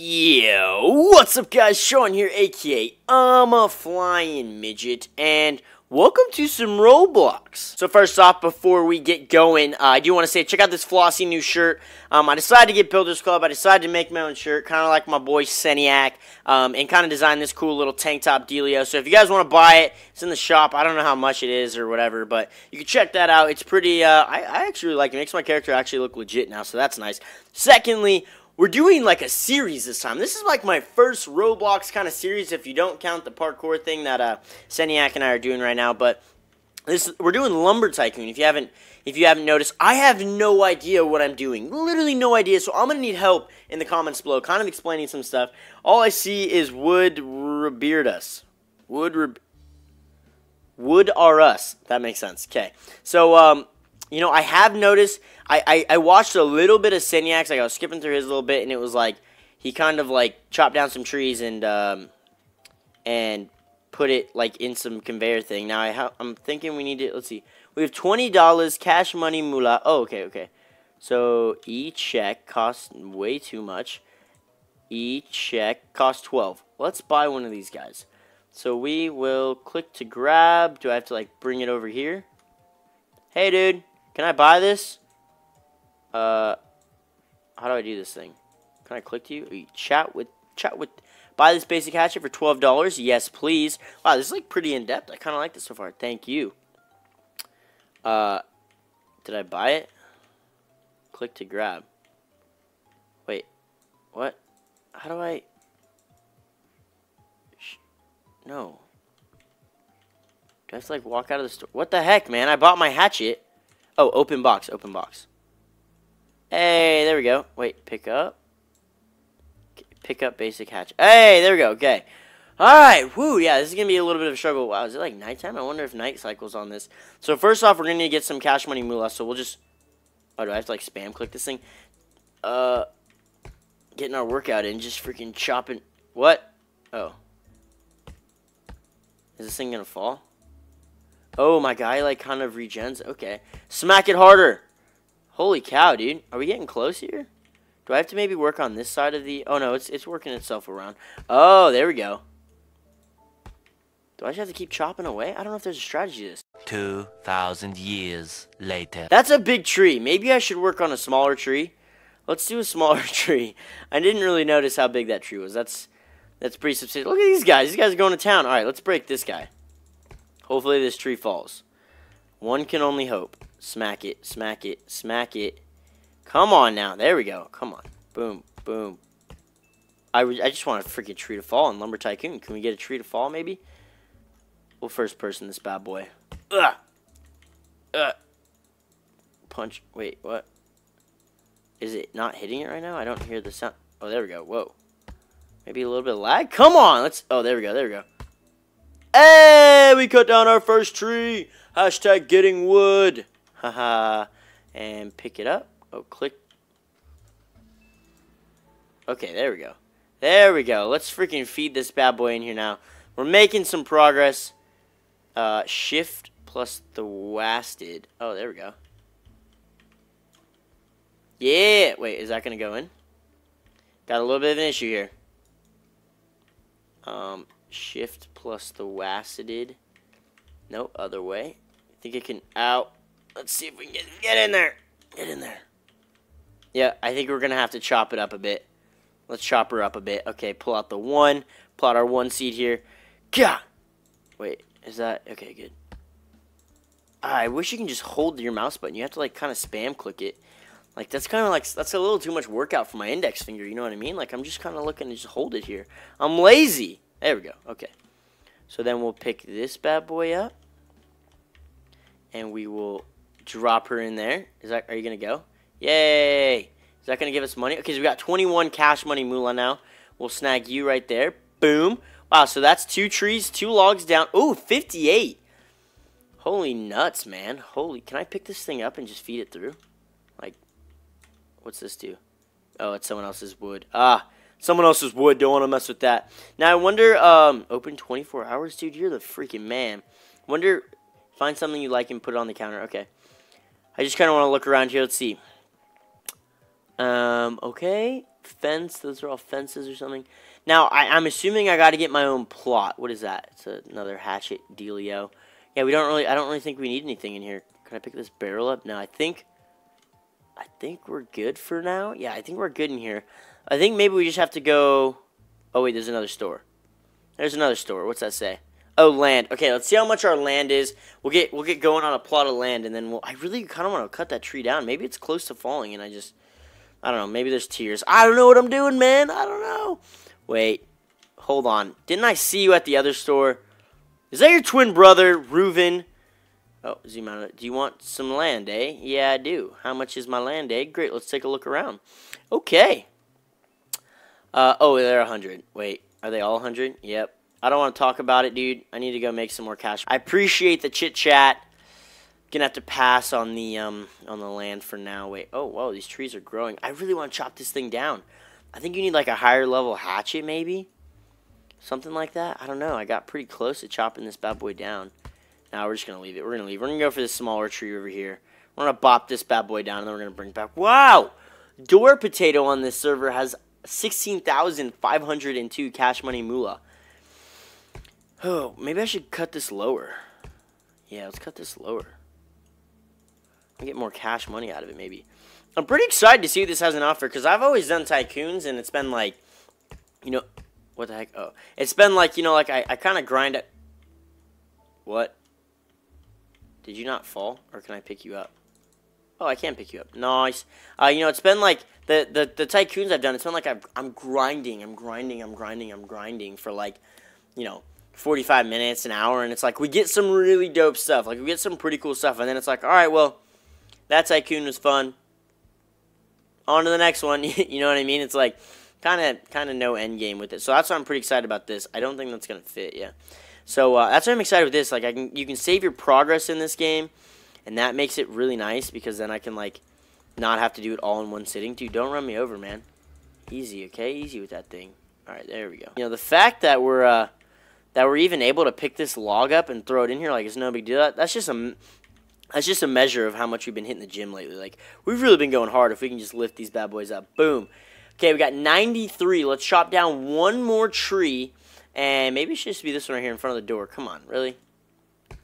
Yo, what's up guys, Sean here, aka I'm a Flying Midget, and welcome to some Roblox. So first off, before we get going, uh, I do want to say check out this flossy new shirt. Um, I decided to get Builders Club, I decided to make my own shirt, kind of like my boy Seniac, um, and kind of design this cool little tank top dealio. So if you guys want to buy it, it's in the shop, I don't know how much it is or whatever, but you can check that out. It's pretty, uh, I, I actually like it, it makes my character actually look legit now, so that's nice. Secondly, we're doing like a series this time. This is like my first Roblox kind of series if you don't count the parkour thing that uh, Seniak and I are doing right now. But this we're doing Lumber Tycoon. If you haven't if you haven't noticed, I have no idea what I'm doing. Literally no idea. So I'm going to need help in the comments below kind of explaining some stuff. All I see is Wood us, Wood Re Wood are us. That makes sense. Okay. So um you know, I have noticed, I, I, I watched a little bit of Siniacs, like I was skipping through his a little bit, and it was like, he kind of like chopped down some trees and, um, and put it like in some conveyor thing. Now I I'm thinking we need to, let's see, we have $20 cash money mula. Oh, okay, okay. So e-check costs way too much. E-check costs 12. Let's buy one of these guys. So we will click to grab. Do I have to like bring it over here? Hey, dude. Can I buy this? Uh, how do I do this thing? Can I click to you? chat with, chat with, buy this basic hatchet for $12. Yes, please. Wow, this is like pretty in-depth. I kind of like this so far. Thank you. Uh, did I buy it? Click to grab. Wait, what? How do I? Sh no. Do I have to like walk out of the store? What the heck, man? I bought my hatchet. Oh, open box, open box. Hey, there we go. Wait, pick up. Pick up basic hatch. Hey, there we go. Okay. Alright, woo, yeah, this is going to be a little bit of a struggle. Wow, is it like nighttime? I wonder if night cycles on this. So first off, we're going to need to get some cash money moolah, so we'll just... Oh, do I have to like spam click this thing? Uh, getting our workout in, just freaking chopping... What? Oh. Is this thing going to fall? Oh, my guy, like, kind of regens. Okay. Smack it harder. Holy cow, dude. Are we getting close here? Do I have to maybe work on this side of the... Oh, no, it's, it's working itself around. Oh, there we go. Do I just have to keep chopping away? I don't know if there's a strategy to this. 2,000 years later. That's a big tree. Maybe I should work on a smaller tree. Let's do a smaller tree. I didn't really notice how big that tree was. That's that's pretty substantial. Look at these guys. These guys are going to town. All right, let's break this guy. Hopefully this tree falls. One can only hope. Smack it, smack it, smack it. Come on now. There we go. Come on. Boom, boom. I, I just want a freaking tree to fall in Lumber Tycoon. Can we get a tree to fall, maybe? Well, first person this bad boy. Ugh. Ugh. Punch. Wait, what? Is it not hitting it right now? I don't hear the sound. Oh, there we go. Whoa. Maybe a little bit of lag? Come on! Let's... Oh, there we go. There we go. Hey! we cut down our first tree. Hashtag getting wood. Haha. and pick it up. Oh, click. Okay, there we go. There we go. Let's freaking feed this bad boy in here now. We're making some progress. Uh, shift plus the wasted. Oh, there we go. Yeah. Wait, is that going to go in? Got a little bit of an issue here. Um, Shift plus the wacited. No other way. I think it can out. Let's see if we can get, get in there. Get in there. Yeah, I think we're going to have to chop it up a bit. Let's chop her up a bit. Okay, pull out the one. Plot our one seed here. Gah! Wait, is that... Okay, good. Ah, I wish you can just hold your mouse button. You have to, like, kind of spam click it. Like, that's kind of like... That's a little too much workout for my index finger, you know what I mean? Like, I'm just kind of looking to just hold it here. I'm lazy. There we go. Okay. So then we'll pick this bad boy up. And we will drop her in there. Is that are you gonna go? Yay! Is that gonna give us money? Okay, so we got 21 cash money Mula, now. We'll snag you right there. Boom. Wow, so that's two trees, two logs down. Ooh, 58. Holy nuts, man. Holy, can I pick this thing up and just feed it through? Like, what's this do? Oh, it's someone else's wood. Ah, someone else's wood. Don't want to mess with that. Now I wonder. Um, open 24 hours, dude. You're the freaking man. Wonder. Find something you like and put it on the counter. Okay. I just kind of want to look around here. Let's see. Um. Okay. Fence. Those are all fences or something. Now I, I'm assuming I got to get my own plot. What is that? It's another hatchet dealio. Yeah, we don't really. I don't really think we need anything in here. Can I pick this barrel up? No, I think. I think we're good for now. Yeah, I think we're good in here. I think maybe we just have to go... Oh, wait, there's another store. There's another store. What's that say? Oh, land. Okay, let's see how much our land is. We'll get we'll get going on a plot of land, and then we'll... I really kind of want to cut that tree down. Maybe it's close to falling, and I just... I don't know. Maybe there's tears. I don't know what I'm doing, man. I don't know. Wait. Hold on. Didn't I see you at the other store? Is that your twin brother, Reuven? Oh, zoom out. Do you want some land, eh? Yeah, I do. How much is my land, eh? Great. Let's take a look around. Okay. Uh, oh, they're 100. Wait, are they all 100? Yep. I don't want to talk about it, dude. I need to go make some more cash. I appreciate the chit-chat. Gonna have to pass on the um on the land for now. Wait, oh, whoa, these trees are growing. I really want to chop this thing down. I think you need like a higher level hatchet, maybe? Something like that? I don't know. I got pretty close to chopping this bad boy down. Now we're just gonna leave it. We're gonna leave. We're gonna go for this smaller tree over here. We're gonna bop this bad boy down, and then we're gonna bring back. Wow, door potato on this server has 16,502 cash money moolah. Oh, maybe I should cut this lower. Yeah, let's cut this lower. i get more cash money out of it, maybe. I'm pretty excited to see what this has an offer, because I've always done Tycoons, and it's been like, you know, what the heck? Oh, it's been like, you know, like I, I kind of grind at. What? Did you not fall, or can I pick you up? Oh, I can pick you up. Nice. Uh, you know, it's been like the, the, the tycoons I've done, it's been like I've, I'm grinding, I'm grinding, I'm grinding, I'm grinding for like, you know, 45 minutes, an hour, and it's like we get some really dope stuff. Like we get some pretty cool stuff, and then it's like, all right, well, that tycoon was fun. On to the next one. you know what I mean? It's like kind of kind of no end game with it. So that's why I'm pretty excited about this. I don't think that's gonna fit, yeah. So uh, that's why I'm excited with this. Like I can you can save your progress in this game. And that makes it really nice because then I can, like, not have to do it all in one sitting. Dude, don't run me over, man. Easy, okay? Easy with that thing. All right, there we go. You know, the fact that we're, uh, that we're even able to pick this log up and throw it in here, like, it's no big deal. that's just a, that's just a measure of how much we've been hitting the gym lately. Like, we've really been going hard if we can just lift these bad boys up. Boom. Okay, we got 93. Let's chop down one more tree. And maybe it should just be this one right here in front of the door. Come on, really?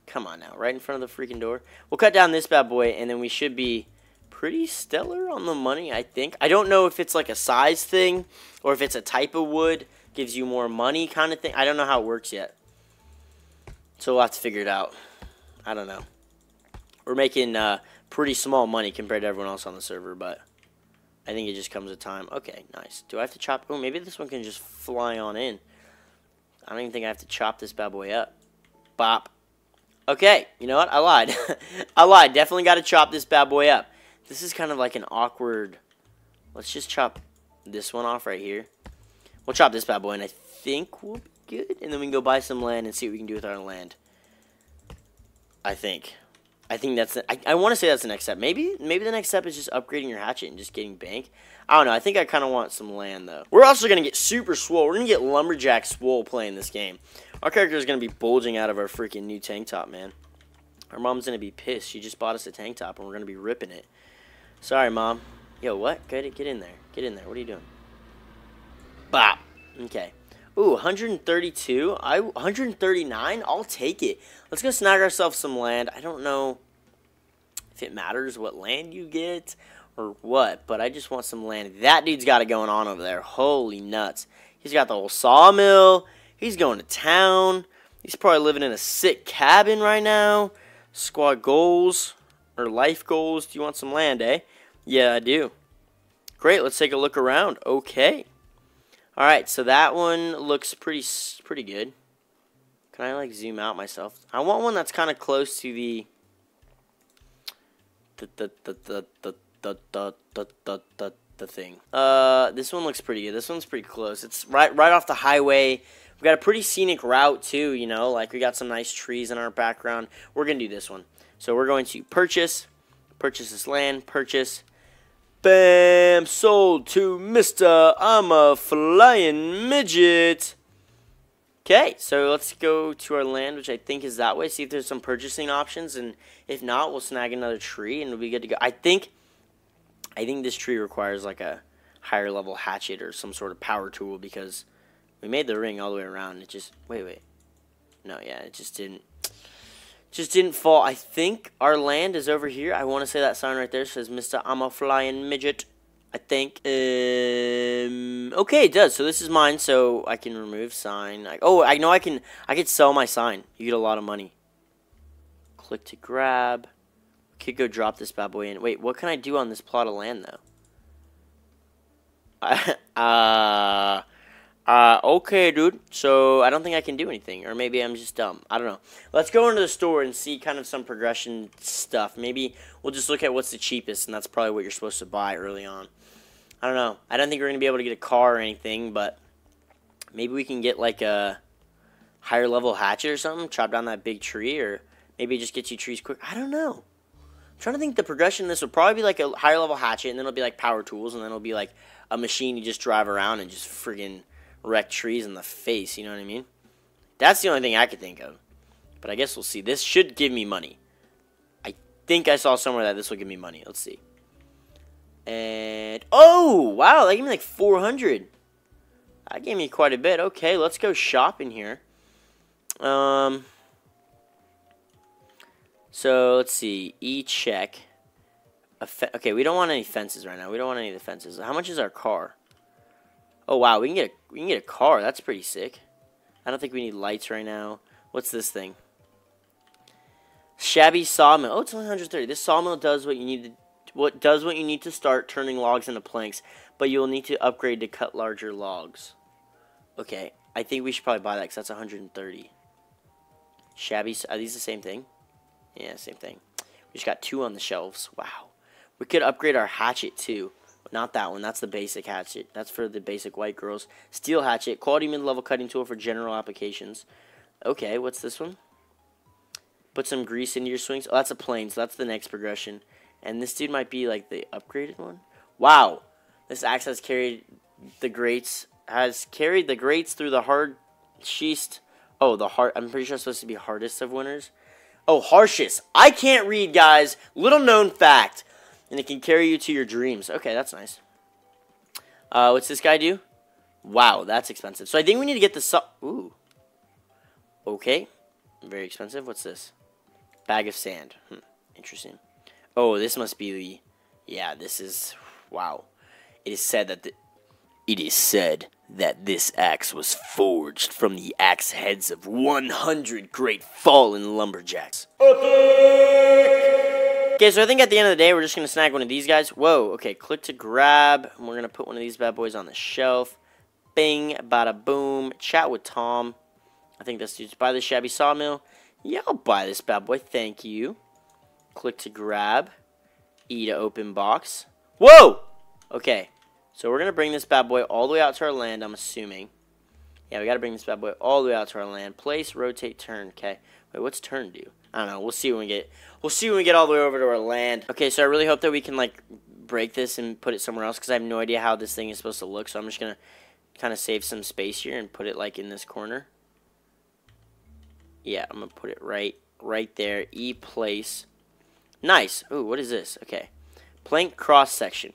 Come on now, right in front of the freaking door. We'll cut down this bad boy, and then we should be pretty stellar on the money, I think. I don't know if it's like a size thing or if it's a type of wood gives you more money kind of thing. I don't know how it works yet. So we'll have to figure it out. I don't know. We're making uh, pretty small money compared to everyone else on the server, but I think it just comes with time. Okay, nice. Do I have to chop? Oh, maybe this one can just fly on in. I don't even think I have to chop this bad boy up. Bop. Okay, you know what? I lied. I lied. Definitely got to chop this bad boy up. This is kind of like an awkward... Let's just chop this one off right here. We'll chop this bad boy, and I think we'll be good. And then we can go buy some land and see what we can do with our land. I think. I think that's... The, I, I want to say that's the next step. Maybe, maybe the next step is just upgrading your hatchet and just getting bank. I don't know. I think I kind of want some land, though. We're also going to get super swole. We're going to get Lumberjack swole playing this game. Our character is going to be bulging out of our freaking new tank top, man. Our mom's going to be pissed. She just bought us a tank top, and we're going to be ripping it. Sorry, Mom. Yo, what? Get, get in there. Get in there. What are you doing? Bop. Okay. Ooh, 132? I 139? I'll take it. Let's go snag ourselves some land. I don't know if it matters what land you get or what, but I just want some land. That dude's got it going on over there. Holy nuts. He's got the whole sawmill. He's going to town. He's probably living in a sick cabin right now. Squad goals or life goals. Do you want some land, eh? Yeah, I do. Great, let's take a look around. Okay. All right, so that one looks pretty pretty good. Can I like zoom out myself? I want one that's kind of close to the the the the the the the the the, the, the, thing. Uh, this one looks pretty good. This one's pretty close. It's right right off the highway. We got a pretty scenic route too, you know, like we got some nice trees in our background. We're going to do this one. So we're going to purchase, purchase this land, purchase, bam, sold to Mr. I'm a flying midget. Okay, so let's go to our land, which I think is that way. See if there's some purchasing options, and if not, we'll snag another tree, and we'll be good to go. I think, I think this tree requires like a higher level hatchet or some sort of power tool because we made the ring all the way around. It just... Wait, wait. No, yeah, it just didn't... Just didn't fall. I think our land is over here. I want to say that sign right there says, Mr. I'm a flying midget. I think. Um, okay, it does. So this is mine, so I can remove sign. I, oh, I know I can I could sell my sign. You get a lot of money. Click to grab. Could go drop this bad boy in. Wait, what can I do on this plot of land, though? I, uh, uh, okay, dude. So I don't think I can do anything, or maybe I'm just dumb. I don't know. Let's go into the store and see kind of some progression stuff. Maybe we'll just look at what's the cheapest, and that's probably what you're supposed to buy early on. I don't know. I don't think we're gonna be able to get a car or anything, but maybe we can get like a higher level hatchet or something. Chop down that big tree, or maybe it just gets you trees quick. I don't know. I'm trying to think the progression. This will probably be like a higher level hatchet, and then it'll be like power tools, and then it'll be like a machine you just drive around and just friggin' wreck trees in the face, you know what I mean? That's the only thing I could think of. But I guess we'll see. This should give me money. I think I saw somewhere that this will give me money. Let's see. And, oh, wow, that gave me like 400. That gave me quite a bit. Okay, let's go shopping here. Um, so, let's see. E-check. Okay, we don't want any fences right now. We don't want any of the fences. How much is our car? Oh, wow. We can get a, we can get a car. That's pretty sick. I don't think we need lights right now. What's this thing? Shabby sawmill. Oh, it's only 130. This sawmill does what you need to what does what you need to start turning logs into planks, but you will need to upgrade to cut larger logs. Okay, I think we should probably buy that because that's 130. Shabby, are these the same thing? Yeah, same thing. We just got two on the shelves. Wow. We could upgrade our hatchet too. Not that one. That's the basic hatchet. That's for the basic white girls. Steel hatchet. Quality mid-level cutting tool for general applications. Okay, what's this one? Put some grease into your swings. Oh, that's a plane, so that's the next progression. And this dude might be, like, the upgraded one. Wow! This axe has carried the grates... Has carried the grates through the hard sheast... Oh, the hard... I'm pretty sure it's supposed to be hardest of winners. Oh, harshest. I can't read, guys. Little known fact and it can carry you to your dreams. Okay, that's nice. Uh, what's this guy do? Wow, that's expensive. So I think we need to get the so Ooh. Okay. Very expensive. What's this? Bag of sand. Hmm. Interesting. Oh, this must be the... Yeah, this is... Wow. It is said that the... It is said that this axe was forged from the axe heads of 100 great fallen lumberjacks. Attack! Okay, so I think at the end of the day, we're just going to snag one of these guys. Whoa, okay, click to grab. And we're going to put one of these bad boys on the shelf. Bing, bada boom. Chat with Tom. I think this dude's buy the shabby sawmill. Yeah, I'll buy this bad boy. Thank you. Click to grab. E to open box. Whoa! Okay, so we're going to bring this bad boy all the way out to our land, I'm assuming. Yeah, we got to bring this bad boy all the way out to our land. Place, rotate, turn. Okay, wait, what's turn do? I don't know. We'll see when we get we'll see when we get all the way over to our land. Okay, so I really hope that we can like break this and put it somewhere else because I have no idea how this thing is supposed to look. So I'm just gonna kind of save some space here and put it like in this corner. Yeah, I'm gonna put it right right there. E place. Nice. Ooh, what is this? Okay. Plank cross section.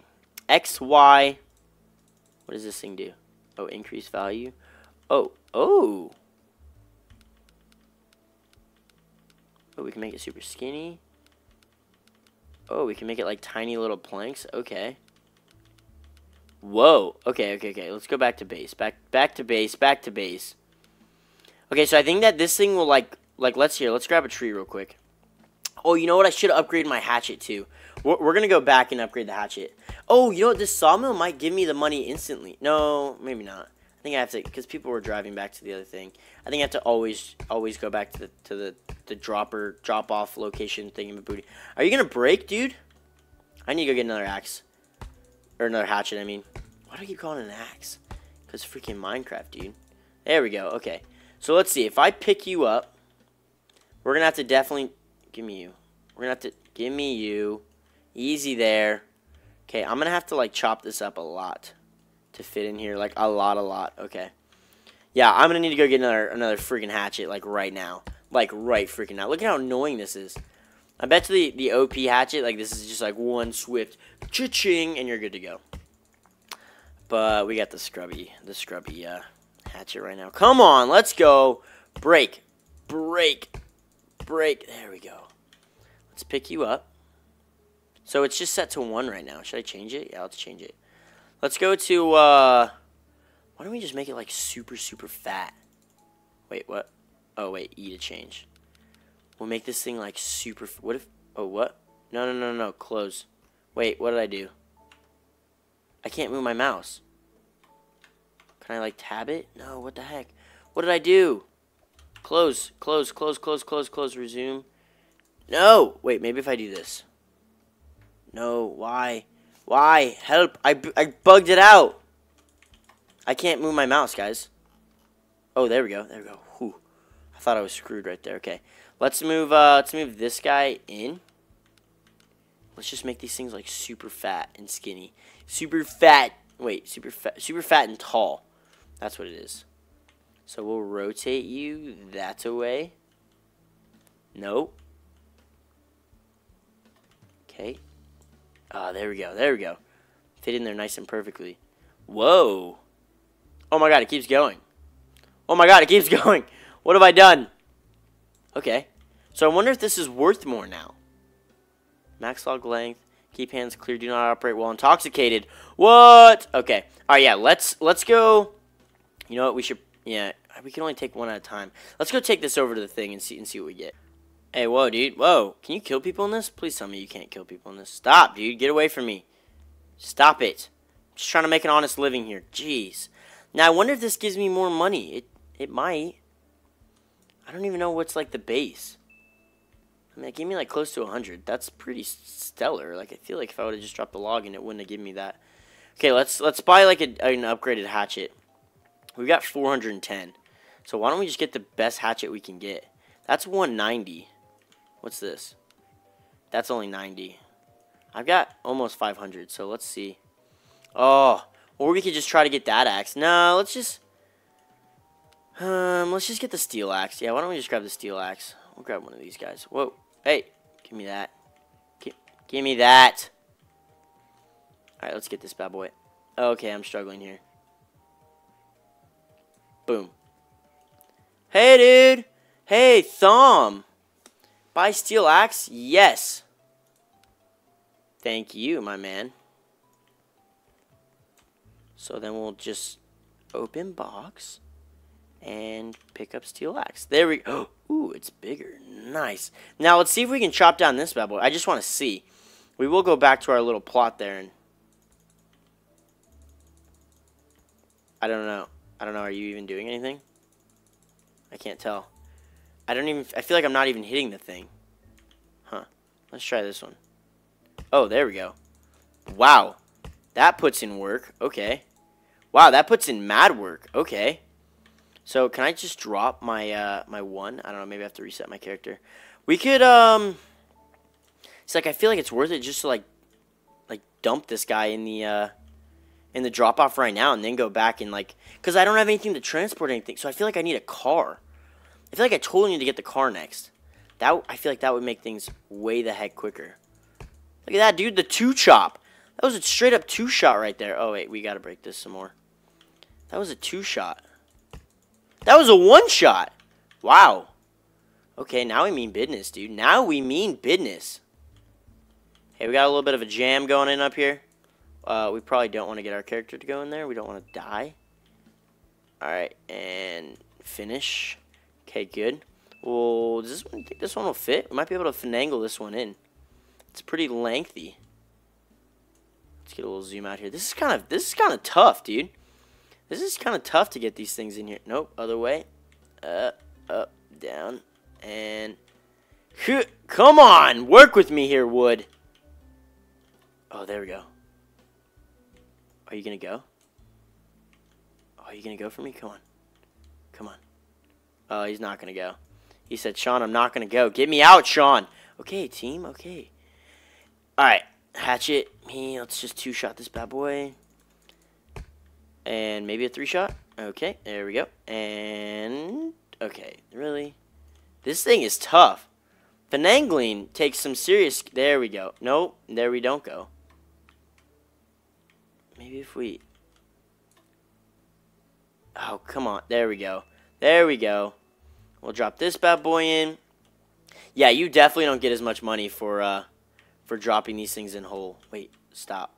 X, Y. What does this thing do? Oh, increase value. Oh, oh. Oh, we can make it super skinny. Oh, we can make it like tiny little planks. Okay. Whoa. Okay, okay, okay. Let's go back to base. Back back to base. Back to base. Okay, so I think that this thing will like like let's here, let's grab a tree real quick. Oh, you know what? I should upgrade my hatchet too. We're, we're gonna go back and upgrade the hatchet. Oh, you know what? This sawmill might give me the money instantly. No, maybe not. I think I have to because people were driving back to the other thing. I think I have to always always go back to the to the the dropper drop off location thing in booty. Are you gonna break, dude? I need to go get another axe or another hatchet. I mean, why do you keep calling it an axe? Cause freaking Minecraft, dude. There we go. Okay, so let's see. If I pick you up, we're gonna have to definitely give me you. We're gonna have to give me you. Easy there. Okay, I'm gonna have to like chop this up a lot to fit in here. Like, a lot, a lot. Okay. Yeah, I'm going to need to go get another, another freaking hatchet, like, right now. Like, right freaking now. Look at how annoying this is. I bet to the, the OP hatchet, like, this is just, like, one swift cha-ching, and you're good to go. But we got the scrubby, the scrubby, uh, hatchet right now. Come on, let's go. Break, break, break. There we go. Let's pick you up. So it's just set to one right now. Should I change it? Yeah, let's change it. Let's go to, uh, why don't we just make it like super, super fat? Wait, what? Oh, wait, E to change. We'll make this thing like super, what if, oh, what? No, no, no, no, close. Wait, what did I do? I can't move my mouse. Can I like tab it? No, what the heck? What did I do? Close, close, close, close, close, close, resume. No! Wait, maybe if I do this. No, why? Why? Help. I, I bugged it out. I can't move my mouse, guys. Oh, there we go. There we go. Whew. I thought I was screwed right there. Okay. Let's move, uh, let's move this guy in. Let's just make these things, like, super fat and skinny. Super fat. Wait, super fat, super fat and tall. That's what it is. So we'll rotate you that away. Nope. Okay, Ah, there we go. There we go. Fit in there nice and perfectly. Whoa. Oh my god, it keeps going. Oh my god, it keeps going. What have I done? Okay. So I wonder if this is worth more now. Max log length. Keep hands clear. Do not operate while intoxicated. What? Okay. All right, yeah. Let's let's go. You know what? We should. Yeah, we can only take one at a time. Let's go take this over to the thing and see and see what we get. Hey, whoa, dude. Whoa. Can you kill people in this? Please tell me you can't kill people in this. Stop, dude. Get away from me. Stop it. I'm just trying to make an honest living here. Jeez. Now, I wonder if this gives me more money. It it might. I don't even know what's, like, the base. I mean, it gave me, like, close to 100. That's pretty stellar. Like, I feel like if I would have just dropped the log and it wouldn't have given me that. Okay, let's let's buy, like, a, an upgraded hatchet. We got 410. So why don't we just get the best hatchet we can get? That's 190. What's this? That's only 90. I've got almost 500, so let's see. Oh, or we could just try to get that axe. No, let's just... Um, let's just get the steel axe. Yeah, why don't we just grab the steel axe? We'll grab one of these guys. Whoa. Hey, give me that. give me that. Alright, let's get this bad boy. Okay, I'm struggling here. Boom. Hey, dude. Hey, Thom. Buy steel axe? Yes. Thank you, my man. So then we'll just open box and pick up steel axe. There we go. Ooh, it's bigger. Nice. Now let's see if we can chop down this bad boy. I just want to see. We will go back to our little plot there and I don't know. I don't know. Are you even doing anything? I can't tell. I don't even, I feel like I'm not even hitting the thing. Huh. Let's try this one. Oh, there we go. Wow. That puts in work. Okay. Wow, that puts in mad work. Okay. So can I just drop my uh, my one? I don't know. Maybe I have to reset my character. We could um. It's like I feel like it's worth it just to like, like dump this guy in the uh, in the drop off right now and then go back and like, cause I don't have anything to transport anything. So I feel like I need a car. I feel like I totally need to get the car next. That I feel like that would make things way the heck quicker. Look at that, dude. The two chop. That was a straight up two shot right there. Oh, wait. We got to break this some more. That was a two shot. That was a one shot. Wow. Okay, now we mean business, dude. Now we mean business. Hey, we got a little bit of a jam going in up here. Uh, we probably don't want to get our character to go in there. We don't want to die. Alright, and finish. Okay, good. Well, does this one think this one will fit? We might be able to finagle this one in. It's pretty lengthy. Let's get a little zoom out here. This is kind of this is kind of tough, dude. This is kind of tough to get these things in here. Nope, other way. Up, uh, up, down, and come on, work with me here, Wood. Oh, there we go. Are you gonna go? Oh, are you gonna go for me? Come on, come on. Oh, he's not going to go. He said, Sean, I'm not going to go. Get me out, Sean. Okay, team. Okay. All right. Hatchet. Me. Let's just two-shot this bad boy. And maybe a three-shot. Okay. There we go. And... Okay. Really? This thing is tough. Finangling takes some serious... There we go. Nope. There we don't go. Maybe if we... Oh, come on. There we go. There we go. We'll drop this bad boy in. Yeah, you definitely don't get as much money for uh, for dropping these things in whole. Wait, stop.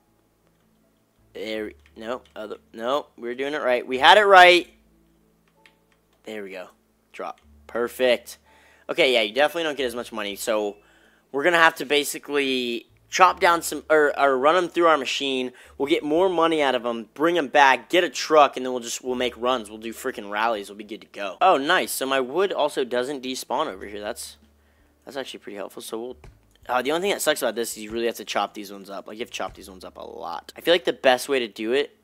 There, no, other, no, we are doing it right. We had it right. There we go. Drop. Perfect. Okay, yeah, you definitely don't get as much money. So we're going to have to basically chop down some or, or run them through our machine. We'll get more money out of them, bring them back, get a truck, and then we'll just we'll make runs. We'll do freaking rallies. We'll be good to go. Oh, nice. So my wood also doesn't despawn over here. That's that's actually pretty helpful. So we'll. Uh, the only thing that sucks about this is you really have to chop these ones up. Like you have to chop these ones up a lot. I feel like the best way to do it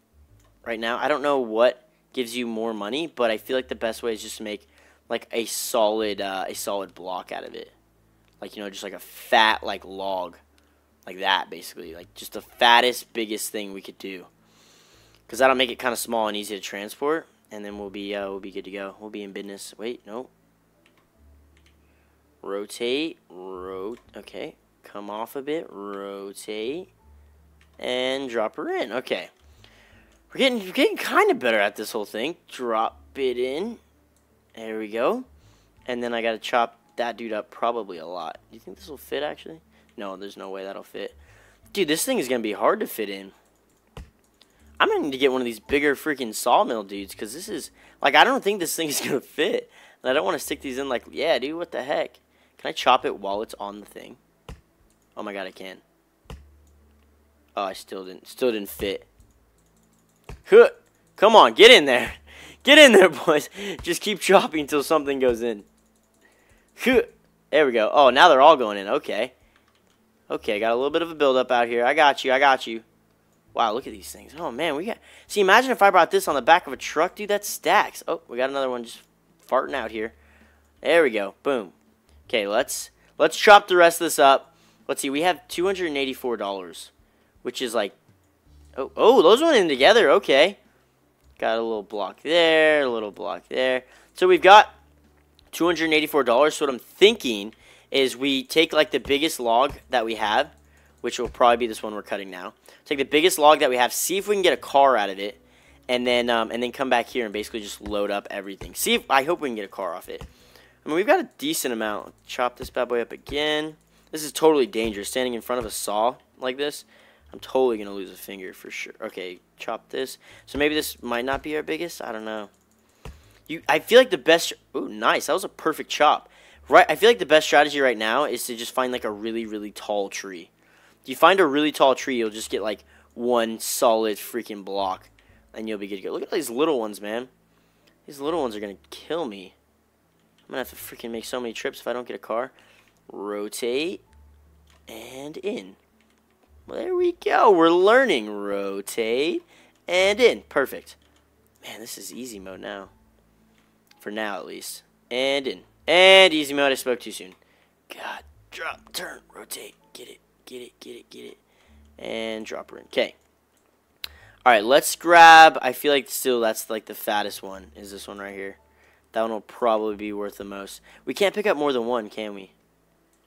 right now. I don't know what gives you more money, but I feel like the best way is just to make like a solid uh, a solid block out of it, like you know, just like a fat like log like that basically like just the fattest biggest thing we could do because that'll make it kind of small and easy to transport and then we'll be uh, we'll be good to go we'll be in business wait no rotate rotate okay come off a bit rotate and drop her in okay we're getting we're getting kind of better at this whole thing drop it in there we go and then I gotta chop that dude up probably a lot do you think this will fit actually no, there's no way that'll fit. Dude, this thing is going to be hard to fit in. I'm going to need to get one of these bigger freaking sawmill dudes because this is... Like, I don't think this thing is going to fit. And I don't want to stick these in like, yeah, dude, what the heck? Can I chop it while it's on the thing? Oh my god, I can. Oh, I still didn't, still didn't fit. Huh. Come on, get in there. Get in there, boys. Just keep chopping until something goes in. There we go. Oh, now they're all going in. Okay. Okay, I got a little bit of a buildup out here. I got you. I got you. Wow, look at these things. Oh, man, we got... See, imagine if I brought this on the back of a truck, dude. That stacks. Oh, we got another one just farting out here. There we go. Boom. Okay, let's let's chop the rest of this up. Let's see. We have $284, which is like... Oh, oh, those went in together. Okay. Got a little block there, a little block there. So we've got $284. So what I'm thinking is we take like the biggest log that we have, which will probably be this one we're cutting now. Take the biggest log that we have, see if we can get a car out of it, and then um, and then come back here and basically just load up everything. See if I hope we can get a car off it. I mean, we've got a decent amount. Chop this bad boy up again. This is totally dangerous. Standing in front of a saw like this, I'm totally going to lose a finger for sure. Okay, chop this. So maybe this might not be our biggest. I don't know. You, I feel like the best... Ooh, nice. That was a perfect chop. Right, I feel like the best strategy right now is to just find like a really, really tall tree. If you find a really tall tree, you'll just get like one solid freaking block, and you'll be good to go. Look at all these little ones, man. These little ones are gonna kill me. I'm gonna have to freaking make so many trips if I don't get a car. Rotate and in. Well, there we go. We're learning. Rotate and in. Perfect. Man, this is easy mode now. For now, at least. And in. And easy mode, I spoke too soon. God, drop, turn, rotate, get it, get it, get it, get it. And drop her Okay. Alright, let's grab, I feel like still that's like the fattest one, is this one right here. That one will probably be worth the most. We can't pick up more than one, can we?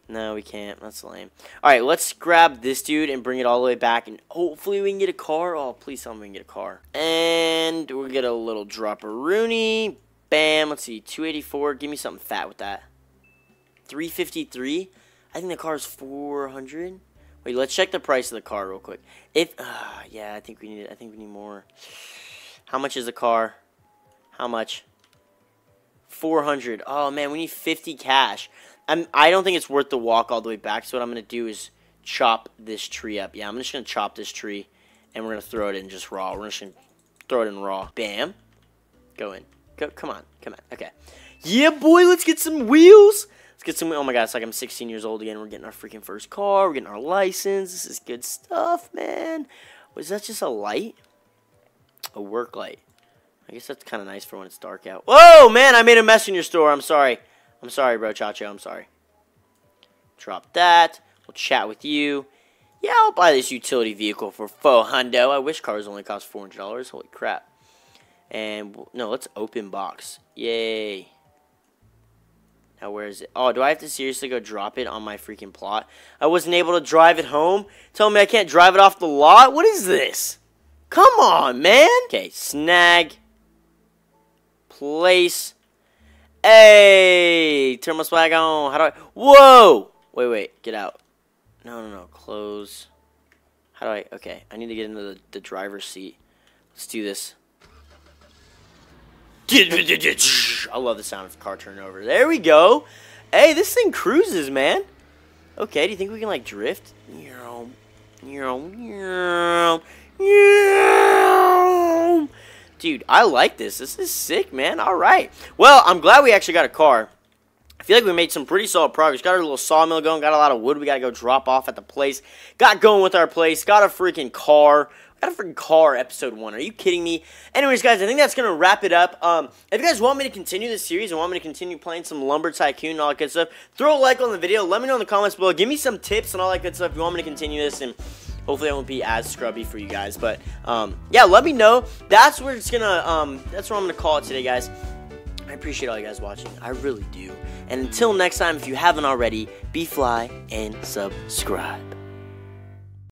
No, we can't. That's lame. Alright, let's grab this dude and bring it all the way back, and hopefully we can get a car. Oh, please tell me we can get a car. And we will get a little drop rooney Bam, let's see, 284. Give me something fat with that. 353. I think the car is 400. Wait, let's check the price of the car real quick. If uh, yeah, I think we need I think we need more. How much is the car? How much? 400. Oh man, we need 50 cash. I'm I don't think it's worth the walk all the way back. So what I'm going to do is chop this tree up. Yeah, I'm just going to chop this tree and we're going to throw it in just raw. We're just going to throw it in raw. Bam. Go in come on, come on. Okay. Yeah, boy, let's get some wheels. Let's get some. Oh my god, it's like I'm 16 years old again. We're getting our freaking first car. We're getting our license. This is good stuff, man. Was that just a light? A work light. I guess that's kind of nice for when it's dark out. Whoa, man, I made a mess in your store. I'm sorry. I'm sorry, bro, Chacho. I'm sorry. Drop that. We'll chat with you. Yeah, I'll buy this utility vehicle for faux hundo. I wish cars only cost $400. Holy crap. And no, let's open box. Yay. Now where is it? Oh, do I have to seriously go drop it on my freaking plot? I wasn't able to drive it home? Tell me I can't drive it off the lot? What is this? Come on, man. Okay, snag. Place. Hey, turn my swag on. How do I? Whoa! Wait, wait, get out. No, no, no, close. How do I? Okay, I need to get into the, the driver's seat. Let's do this. I love the sound of car turnover. There we go. Hey, this thing cruises, man. Okay, do you think we can, like, drift? Dude, I like this. This is sick, man. All right. Well, I'm glad we actually got a car. I feel like we made some pretty solid progress. Got our little sawmill going. Got a lot of wood we got to go drop off at the place. Got going with our place. Got a freaking car got a freaking car episode one. Are you kidding me? Anyways, guys, I think that's gonna wrap it up. Um, if you guys want me to continue this series and want me to continue playing some Lumber Tycoon and all that good stuff, throw a like on the video. Let me know in the comments below. Give me some tips and all that good stuff. If you want me to continue this and hopefully I won't be as scrubby for you guys. But um, yeah, let me know. That's where it's gonna. Um, that's where I'm gonna call it today, guys. I appreciate all you guys watching. I really do. And until next time, if you haven't already, be fly and subscribe.